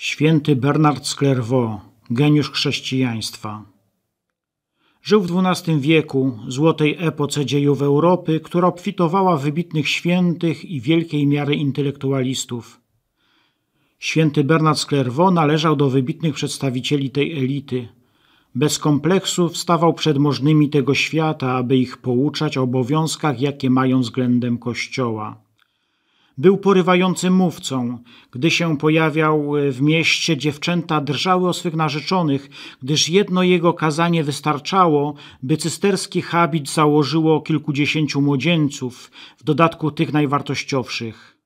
Święty Bernard z geniusz chrześcijaństwa. Żył w XII wieku, złotej epoce dziejów Europy, która obfitowała w wybitnych świętych i wielkiej miary intelektualistów. Święty Bernard z należał do wybitnych przedstawicieli tej elity. Bez kompleksów stawał przed możnymi tego świata, aby ich pouczać o obowiązkach, jakie mają względem Kościoła. Był porywającym mówcą. Gdy się pojawiał e, w mieście, dziewczęta drżały o swych narzeczonych, gdyż jedno jego kazanie wystarczało, by cysterski habit założyło kilkudziesięciu młodzieńców, w dodatku tych najwartościowszych.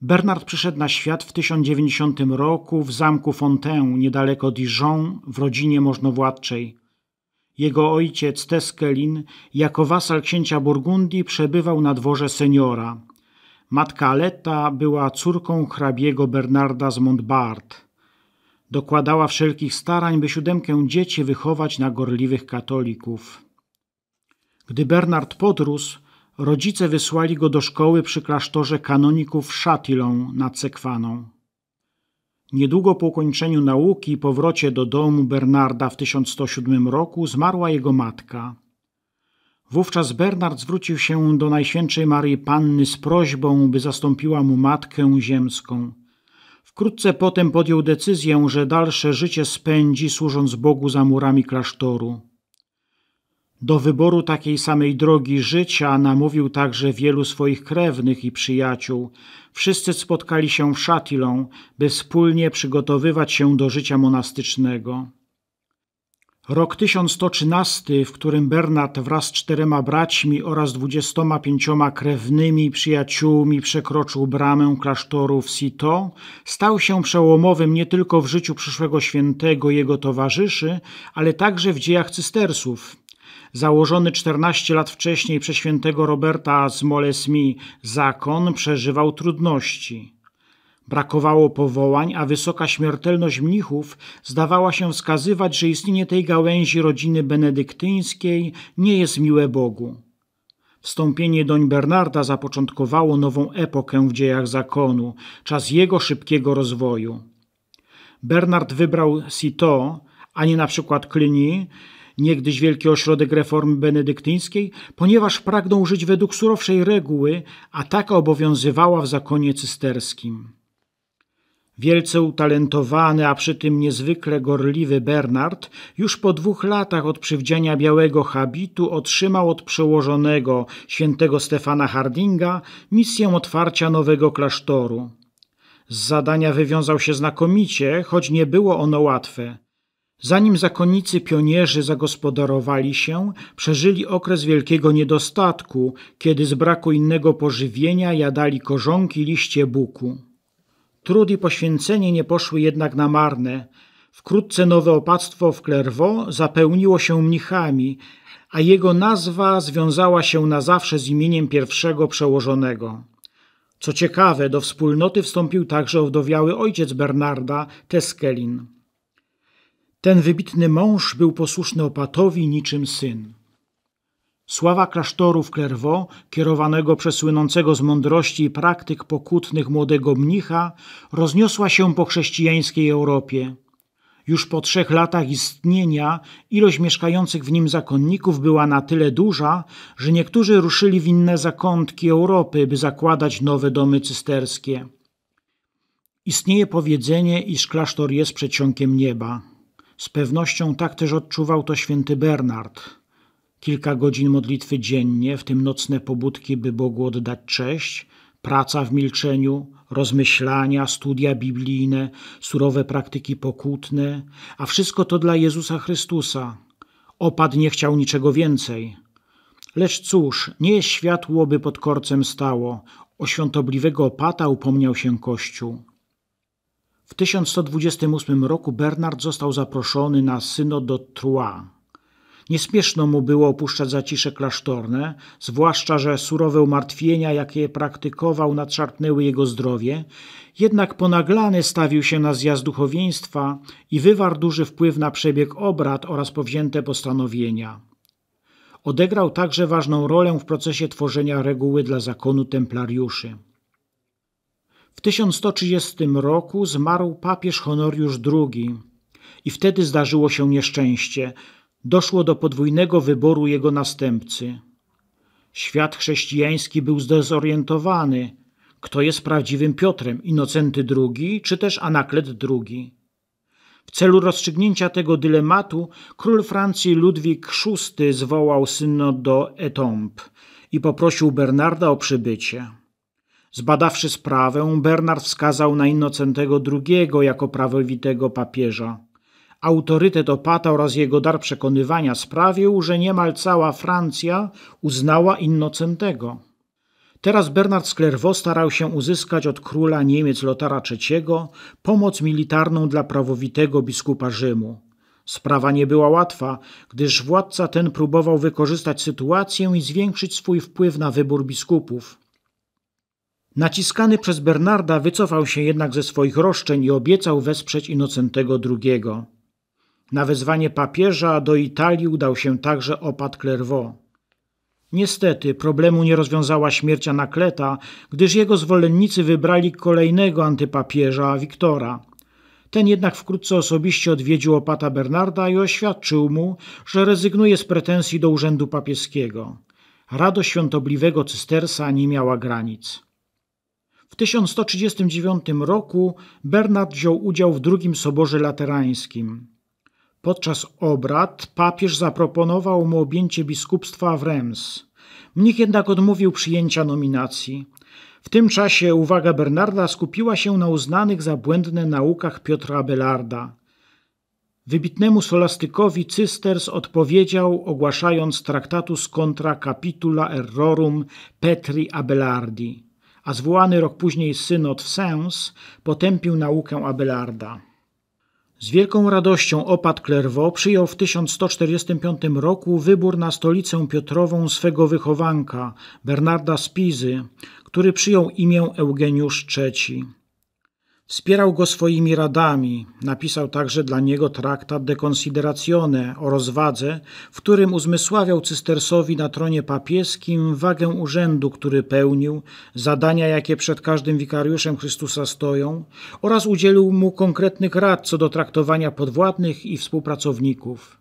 Bernard przyszedł na świat w 1090 roku w zamku Fontaine, niedaleko Dijon, w rodzinie możnowładczej. Jego ojciec Teskelin, jako wasal księcia Burgundii, przebywał na dworze seniora. Matka Aletta była córką hrabiego Bernarda z Montbard. Dokładała wszelkich starań, by siódemkę dzieci wychować na gorliwych katolików. Gdy Bernard podrósł, rodzice wysłali go do szkoły przy klasztorze kanoników Szatilą nad Sekwaną. Niedługo po ukończeniu nauki i powrocie do domu Bernarda w 1107 roku zmarła jego matka. Wówczas Bernard zwrócił się do Najświętszej Marii Panny z prośbą, by zastąpiła mu matkę ziemską. Wkrótce potem podjął decyzję, że dalsze życie spędzi służąc Bogu za murami klasztoru. Do wyboru takiej samej drogi życia namówił także wielu swoich krewnych i przyjaciół. Wszyscy spotkali się w Szatilą, by wspólnie przygotowywać się do życia monastycznego. Rok 1113, w którym Bernard wraz z czterema braćmi oraz dwudziestoma pięcioma krewnymi przyjaciółmi przekroczył bramę klasztoru w Sito, stał się przełomowym nie tylko w życiu przyszłego świętego i jego towarzyszy, ale także w dziejach cystersów. Założony 14 lat wcześniej przez świętego Roberta z Molesmi zakon przeżywał trudności. Brakowało powołań, a wysoka śmiertelność mnichów zdawała się wskazywać, że istnienie tej gałęzi rodziny benedyktyńskiej nie jest miłe Bogu. Wstąpienie doń Bernarda zapoczątkowało nową epokę w dziejach zakonu, czas jego szybkiego rozwoju. Bernard wybrał Citeaux, a nie na przykład Cluny, niegdyś wielki ośrodek reformy benedyktyńskiej, ponieważ pragnął żyć według surowszej reguły, a taka obowiązywała w zakonie cysterskim. Wielce utalentowany, a przy tym niezwykle gorliwy Bernard już po dwóch latach od przywdziania białego habitu otrzymał od przełożonego świętego Stefana Hardinga misję otwarcia nowego klasztoru. Z zadania wywiązał się znakomicie, choć nie było ono łatwe. Zanim zakonnicy pionierzy zagospodarowali się, przeżyli okres wielkiego niedostatku, kiedy z braku innego pożywienia jadali korzonki liście buku. Trud i poświęcenie nie poszły jednak na marne. Wkrótce nowe opactwo w Clairvaux zapełniło się mnichami, a jego nazwa związała się na zawsze z imieniem pierwszego przełożonego. Co ciekawe, do wspólnoty wstąpił także owdowiały ojciec Bernarda, Teskelin. Ten wybitny mąż był posłuszny opatowi niczym syn. Sława klasztoru w Clairvaux, kierowanego przez słynącego z mądrości i praktyk pokutnych młodego mnicha, rozniosła się po chrześcijańskiej Europie. Już po trzech latach istnienia ilość mieszkających w nim zakonników była na tyle duża, że niektórzy ruszyli w inne zakątki Europy, by zakładać nowe domy cysterskie. Istnieje powiedzenie, iż klasztor jest przedsionkiem nieba. Z pewnością tak też odczuwał to święty Bernard – Kilka godzin modlitwy dziennie, w tym nocne pobudki, by Bogu oddać cześć, praca w milczeniu, rozmyślania, studia biblijne, surowe praktyki pokutne, a wszystko to dla Jezusa Chrystusa. Opad nie chciał niczego więcej. Lecz cóż, nie jest światło, by pod korcem stało. O świątobliwego opata upomniał się Kościół. W 1128 roku Bernard został zaproszony na synod do Troyes. Nieśmieszno mu było opuszczać zacisze klasztorne, zwłaszcza, że surowe umartwienia, jakie praktykował, nadszarpnęły jego zdrowie. Jednak ponaglany stawił się na zjazd duchowieństwa i wywarł duży wpływ na przebieg obrad oraz powzięte postanowienia. Odegrał także ważną rolę w procesie tworzenia reguły dla zakonu templariuszy. W 1130 roku zmarł papież Honoriusz II i wtedy zdarzyło się nieszczęście – doszło do podwójnego wyboru jego następcy. Świat chrześcijański był zdezorientowany, kto jest prawdziwym Piotrem, Inocenty II czy też Anaklet II. W celu rozstrzygnięcia tego dylematu król Francji Ludwik VI zwołał synod do Etampes i poprosił Bernarda o przybycie. Zbadawszy sprawę, Bernard wskazał na Innocentego II jako prawowitego papieża. Autorytet opata oraz jego dar przekonywania sprawił, że niemal cała Francja uznała Innocentego. Teraz Bernard z starał się uzyskać od króla Niemiec Lotara III pomoc militarną dla prawowitego biskupa Rzymu. Sprawa nie była łatwa, gdyż władca ten próbował wykorzystać sytuację i zwiększyć swój wpływ na wybór biskupów. Naciskany przez Bernarda wycofał się jednak ze swoich roszczeń i obiecał wesprzeć Innocentego II. Na wezwanie papieża do Italii udał się także opat Clairvaux. Niestety problemu nie rozwiązała śmierć Anakleta, gdyż jego zwolennicy wybrali kolejnego antypapieża, Wiktora. Ten jednak wkrótce osobiście odwiedził opata Bernarda i oświadczył mu, że rezygnuje z pretensji do urzędu papieskiego. Radość świątobliwego cystersa nie miała granic. W 1139 roku Bernard wziął udział w drugim soborze laterańskim. Podczas obrad papież zaproponował mu objęcie biskupstwa w Reims. Mnich jednak odmówił przyjęcia nominacji. W tym czasie uwaga Bernarda skupiła się na uznanych za błędne naukach Piotra Abelarda. Wybitnemu solastykowi Cysters odpowiedział, ogłaszając traktatus contra capitula errorum Petri Abelardi, a zwołany rok później synod w Sens potępił naukę Abelarda. Z wielką radością opat Klerwo przyjął w 1145 roku wybór na stolicę Piotrową swego wychowanka, Bernarda Spizy, który przyjął imię Eugeniusz III. Wspierał go swoimi radami. Napisał także dla niego traktat De Consideratione o rozwadze, w którym uzmysławiał cystersowi na tronie papieskim wagę urzędu, który pełnił, zadania, jakie przed każdym wikariuszem Chrystusa stoją, oraz udzielił mu konkretnych rad co do traktowania podwładnych i współpracowników.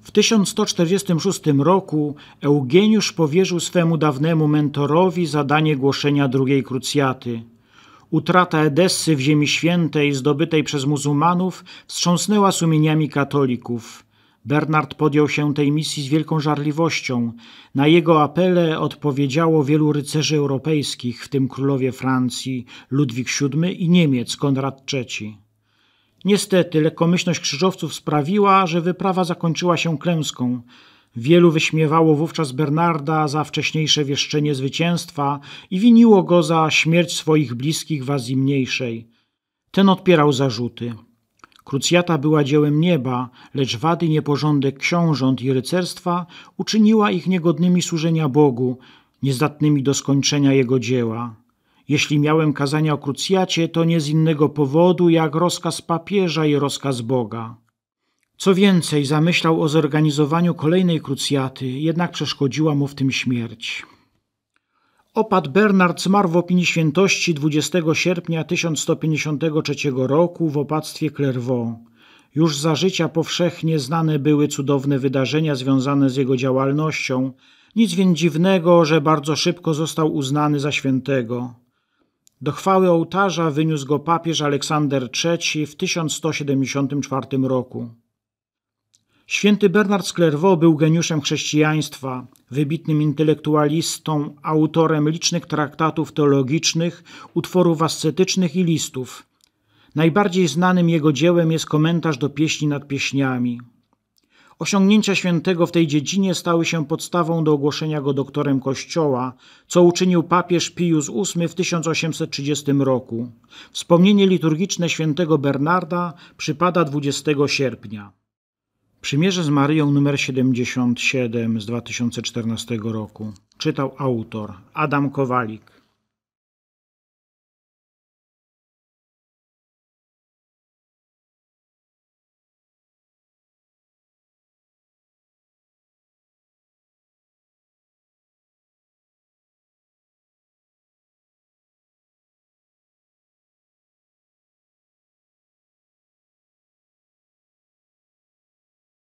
W 1146 roku Eugeniusz powierzył swemu dawnemu mentorowi zadanie głoszenia drugiej krucjaty – Utrata Edessy w Ziemi Świętej zdobytej przez muzułmanów wstrząsnęła sumieniami katolików. Bernard podjął się tej misji z wielką żarliwością. Na jego apele odpowiedziało wielu rycerzy europejskich, w tym królowie Francji Ludwik VII i Niemiec Konrad III. Niestety lekkomyślność krzyżowców sprawiła, że wyprawa zakończyła się klęską. Wielu wyśmiewało wówczas Bernarda za wcześniejsze wieszczenie zwycięstwa i winiło go za śmierć swoich bliskich w Azji Mniejszej. Ten odpierał zarzuty. Krucjata była dziełem nieba, lecz wady nieporządek książąt i rycerstwa uczyniła ich niegodnymi służenia Bogu, niezdatnymi do skończenia jego dzieła. Jeśli miałem kazania o krucjacie, to nie z innego powodu, jak rozkaz papieża i rozkaz Boga. Co więcej, zamyślał o zorganizowaniu kolejnej krucjaty, jednak przeszkodziła mu w tym śmierć. Opat Bernard zmarł w opinii świętości 20 sierpnia 1153 roku w opactwie Clairvaux. Już za życia powszechnie znane były cudowne wydarzenia związane z jego działalnością, nic więc dziwnego, że bardzo szybko został uznany za świętego. Do chwały ołtarza wyniósł go papież Aleksander III w 1174 roku. Święty Bernard z był geniuszem chrześcijaństwa, wybitnym intelektualistą, autorem licznych traktatów teologicznych, utworów ascetycznych i listów. Najbardziej znanym jego dziełem jest komentarz do pieśni nad pieśniami. Osiągnięcia świętego w tej dziedzinie stały się podstawą do ogłoszenia go doktorem Kościoła, co uczynił papież Pius VIII w 1830 roku. Wspomnienie liturgiczne świętego Bernarda przypada 20 sierpnia. Przymierze z Maryą numer 77 z 2014 roku. Czytał autor Adam Kowalik.